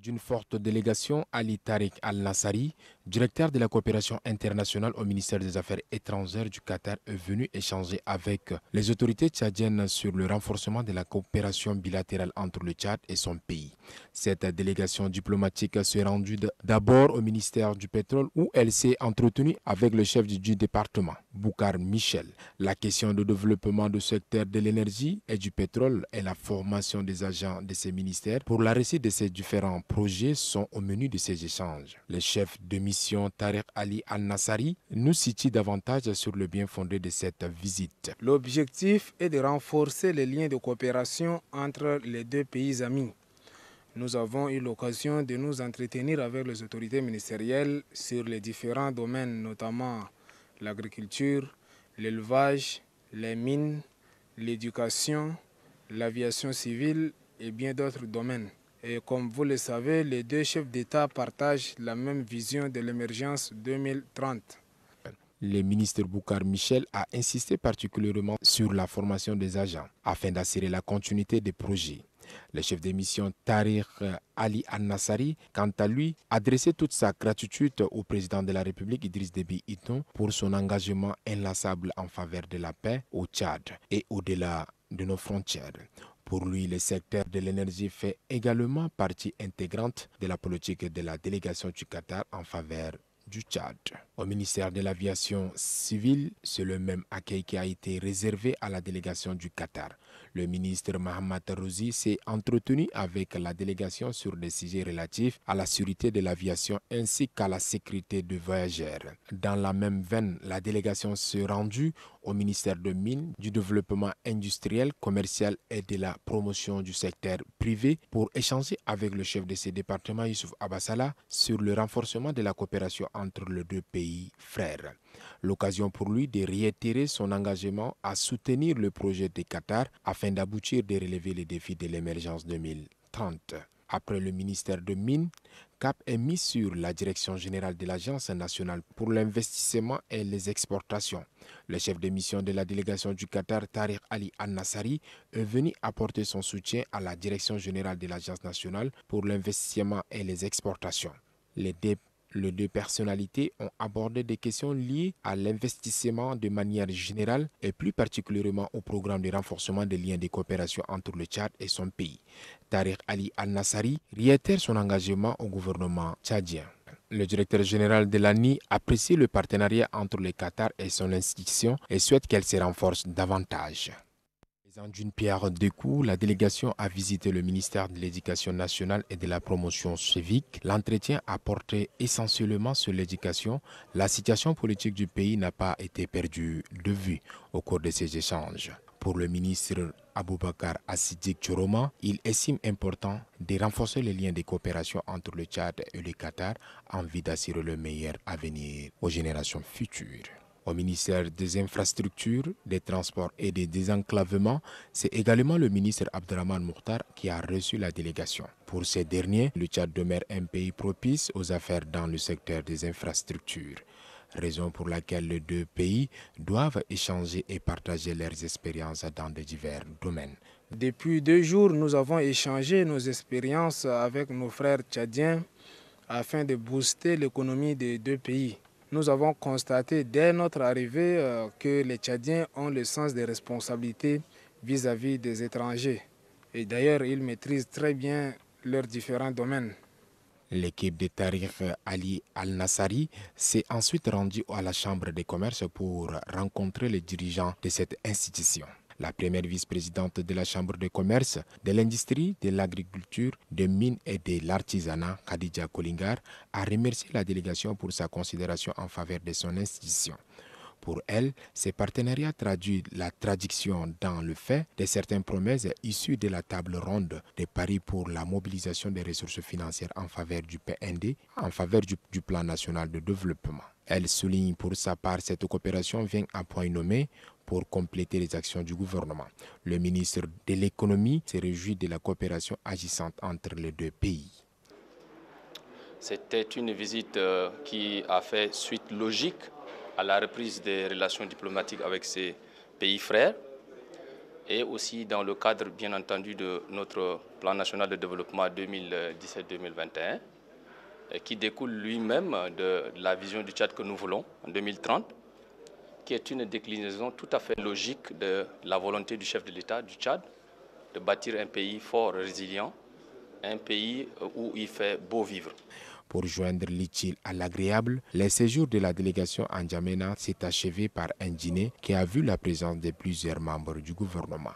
d'une forte délégation Ali Tariq Al-Nassari directeur de la coopération internationale au ministère des Affaires étrangères du Qatar, est venu échanger avec les autorités tchadiennes sur le renforcement de la coopération bilatérale entre le Tchad et son pays. Cette délégation diplomatique s'est rendue d'abord au ministère du Pétrole où elle s'est entretenue avec le chef du département, Boukar Michel. La question de développement du secteur de l'énergie et du pétrole et la formation des agents de ces ministères pour la réussite de ces différents projets sont au menu de ces échanges. Les chefs de mission Tarek Ali Al-Nassari nous situe davantage sur le bien fondé de cette visite. L'objectif est de renforcer les liens de coopération entre les deux pays amis. Nous avons eu l'occasion de nous entretenir avec les autorités ministérielles sur les différents domaines, notamment l'agriculture, l'élevage, les mines, l'éducation, l'aviation civile et bien d'autres domaines. Et comme vous le savez, les deux chefs d'État partagent la même vision de l'émergence 2030. Le ministre Boukar Michel a insisté particulièrement sur la formation des agents afin d'assurer la continuité des projets. Le chef de mission Tariq Ali Al quant à lui, a adressé toute sa gratitude au président de la République Idriss Déby Iton, pour son engagement inlassable en faveur de la paix au Tchad et au-delà de nos frontières. Pour lui, le secteur de l'énergie fait également partie intégrante de la politique de la délégation du Qatar en faveur du Au ministère de l'aviation civile, c'est le même accueil qui a été réservé à la délégation du Qatar. Le ministre Mohamed Rouzi s'est entretenu avec la délégation sur des sujets relatifs à la sûreté de l'aviation ainsi qu'à la sécurité des voyageurs. Dans la même veine, la délégation s'est rendue au ministère de Mines, du Développement industriel, commercial et de la promotion du secteur privé pour échanger avec le chef de ce département, Youssouf Abassala, sur le renforcement de la coopération entre les deux pays frères. L'occasion pour lui de réitérer son engagement à soutenir le projet de Qatar afin d'aboutir de relever les défis de l'émergence 2030. Après le ministère de Mines, cap est mis sur la direction générale de l'Agence nationale pour l'investissement et les exportations. Le chef de mission de la délégation du Qatar, Tariq Ali Al-Nassari, est venu apporter son soutien à la direction générale de l'Agence nationale pour l'investissement et les exportations. Les deux les deux personnalités ont abordé des questions liées à l'investissement de manière générale et plus particulièrement au programme de renforcement des liens de coopération entre le Tchad et son pays. Tariq Ali Al-Nassari réitère son engagement au gouvernement tchadien. Le directeur général de l'ANI apprécie le partenariat entre le Qatar et son institution et souhaite qu'elle se renforce davantage d'une pierre deux coups, la délégation a visité le ministère de l'Éducation nationale et de la promotion civique. L'entretien a porté essentiellement sur l'éducation. La situation politique du pays n'a pas été perdue de vue au cours de ces échanges. Pour le ministre Aboubakar Assidik Choroma, il estime important de renforcer les liens de coopération entre le Tchad et le Qatar en vue d'assurer le meilleur avenir aux générations futures. Au ministère des Infrastructures, des Transports et des Désenclavements, c'est également le ministre Abdraman Mouhtar qui a reçu la délégation. Pour ces derniers, le Tchad demeure un pays propice aux affaires dans le secteur des infrastructures raison pour laquelle les deux pays doivent échanger et partager leurs expériences dans de divers domaines. Depuis deux jours, nous avons échangé nos expériences avec nos frères tchadiens afin de booster l'économie des deux pays nous avons constaté dès notre arrivée euh, que les Tchadiens ont le sens des responsabilités vis-à-vis des étrangers. Et d'ailleurs, ils maîtrisent très bien leurs différents domaines. L'équipe de tarifs Ali Al-Nassari s'est ensuite rendue à la Chambre des commerces pour rencontrer les dirigeants de cette institution la première vice-présidente de la Chambre de commerce, de l'industrie, de l'agriculture, des mines et de l'artisanat, Khadija Kolingar, a remercié la délégation pour sa considération en faveur de son institution. Pour elle, ces partenariats traduisent la traduction dans le fait de certaines promesses issues de la table ronde de Paris pour la mobilisation des ressources financières en faveur du PND, en faveur du, plan national de développement. Elle souligne pour sa part cette coopération vient à point nommé pour compléter les actions du gouvernement. Le ministre de l'économie s'est réjouit de la coopération agissante entre les deux pays. C'était une visite euh, qui a fait suite logique à la reprise des relations diplomatiques avec ces pays frères et aussi dans le cadre, bien entendu, de notre plan national de développement 2017-2021, qui découle lui-même de la vision du Tchad que nous voulons en 2030 qui est une déclinaison tout à fait logique de la volonté du chef de l'État du Tchad de bâtir un pays fort, résilient, un pays euh, où il fait beau vivre. Pour joindre l'utile à l'agréable, les séjours de la délégation en Djamena s'est achevé par un dîner qui a vu la présence de plusieurs membres du gouvernement.